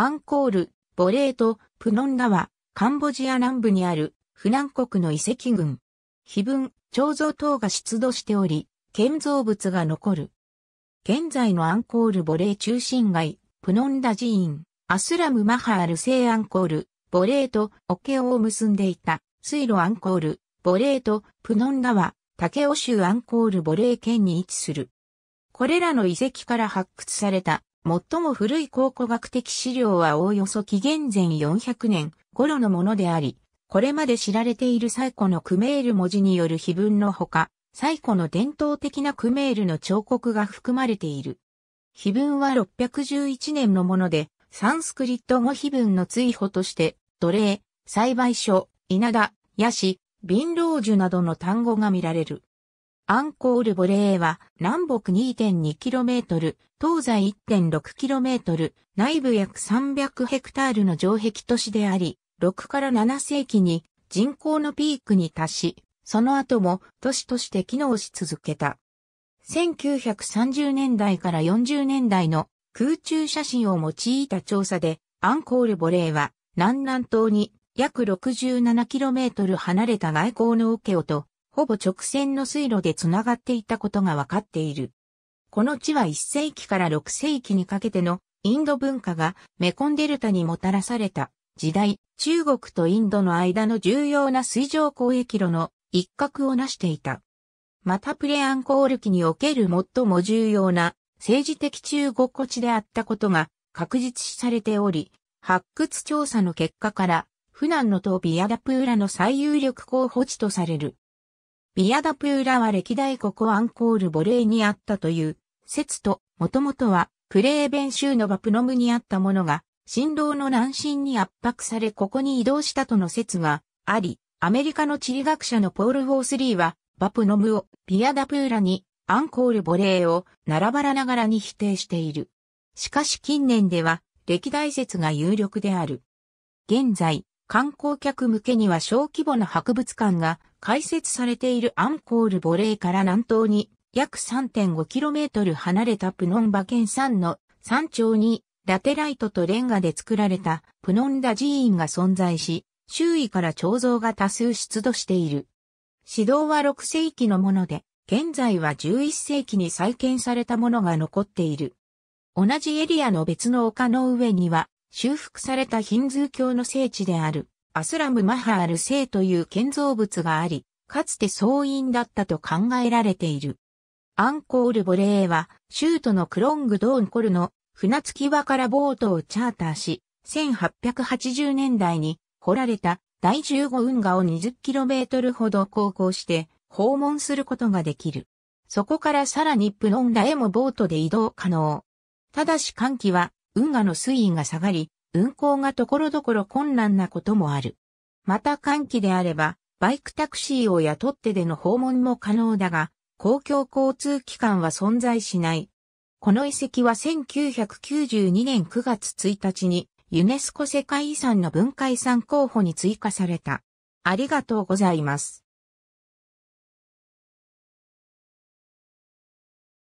アンコール、ボレート、プノンラは、カンボジア南部にある、フナン国の遺跡群。碑文、彫像等が出土しており、建造物が残る。現在のアンコールボレー中心街、プノンダ寺院、アスラムマハール聖アンコール、ボレーとオケオを結んでいた、水路アンコール、ボレーとプノンダは、竹尾州アンコールボレー県に位置する。これらの遺跡から発掘された最も古い考古学的資料はおおよそ紀元前400年頃のものであり、これまで知られている最古のクメール文字による碑文のほか、最古の伝統的なクメールの彫刻が含まれている。碑文は611年のもので、サンスクリット語碑文の追補として、奴隷、栽培所、稲田、ヤシ、貧老樹などの単語が見られる。アンコールボレーは南北 2.2km、東西 1.6km、内部約300ヘクタールの城壁都市であり、6から7世紀に人口のピークに達し、その後も都市として機能し続けた。1930年代から40年代の空中写真を用いた調査で、アンコールボレーは南南東に約 67km 離れた外交の受けをとほぼ直線の水路で繋がっていたことがわかっている。この地は1世紀から6世紀にかけてのインド文化がメコンデルタにもたらされた時代、中国とインドの間の重要な水上交易路の一角を成していた。またプレアンコール期における最も重要な政治的中国地であったことが確実視されており、発掘調査の結果から、普段のとビアダプーラの最有力候補地とされる。ビアダプーラは歴代ここアンコールボレーにあったという説と、もともとはプレーベン州のバプノムにあったものが、振動の南進に圧迫されここに移動したとの説があり、アメリカの地理学者のポール・フォースリーは、バプノムをビアダプーラにアンコールボレーを並ばらながらに否定している。しかし近年では歴代説が有力である。現在、観光客向けには小規模な博物館が開設されているアンコールボレーから南東に約 3.5km 離れたプノンバケン山の山頂にラテライトとレンガで作られたプノンダ寺院が存在し、周囲から彫像が多数出土している。指導は6世紀のもので、現在は11世紀に再建されたものが残っている。同じエリアの別の丘の上には、修復されたヒンズー教の聖地である、アスラムマハール聖という建造物があり、かつて創員だったと考えられている。アンコールボレーは、州都のクロングドーンコルの船着き場からボートをチャーターし、1880年代に掘られた第15運河を 20km ほど航行して訪問することができる。そこからさらにプノンラへもボートで移動可能。ただし寒気は運河の水位が下がり、運行が所々困難なこともある。また寒気であれば、バイクタクシーを雇ってでの訪問も可能だが、公共交通機関は存在しない。この遺跡は1992年9月1日にユネスコ世界遺産の文化遺産候補に追加された。ありがとうございます。